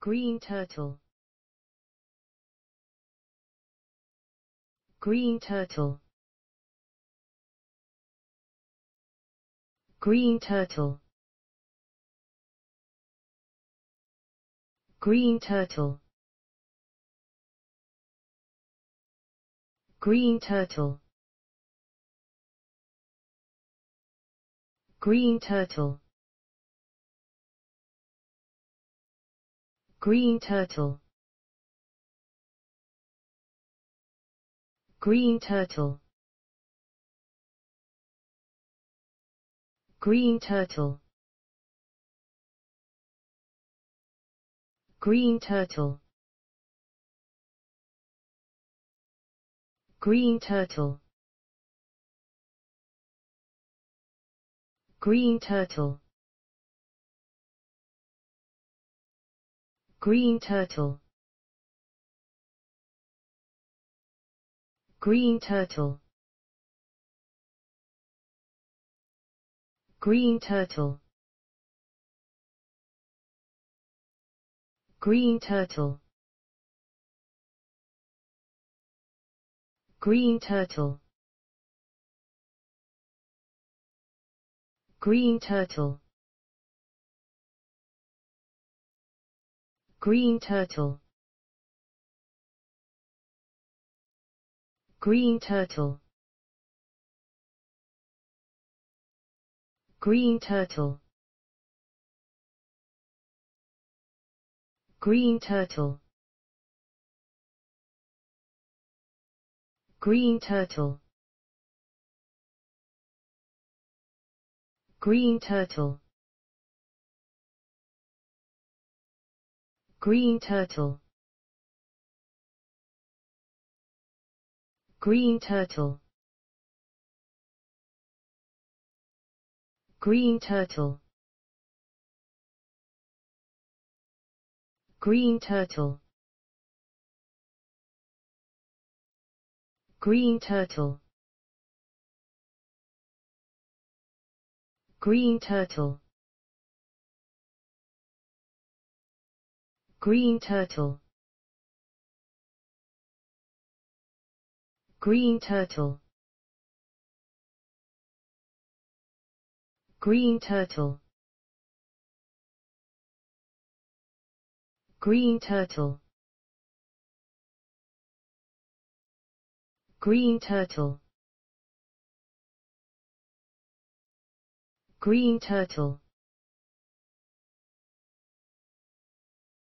green turtle green turtle green turtle green turtle green turtle green turtle Green turtle. Green turtle. Green turtle. Green turtle. Green turtle. Green turtle. Green turtle. Green turtle. Green turtle. Green turtle. Green turtle. Green turtle. green turtle green turtle green turtle green turtle green turtle green turtle Green turtle. Green turtle. Green turtle. Green turtle. Green turtle. Green turtle. Green turtle. Green turtle. Green turtle. Green turtle. Green turtle. Green turtle.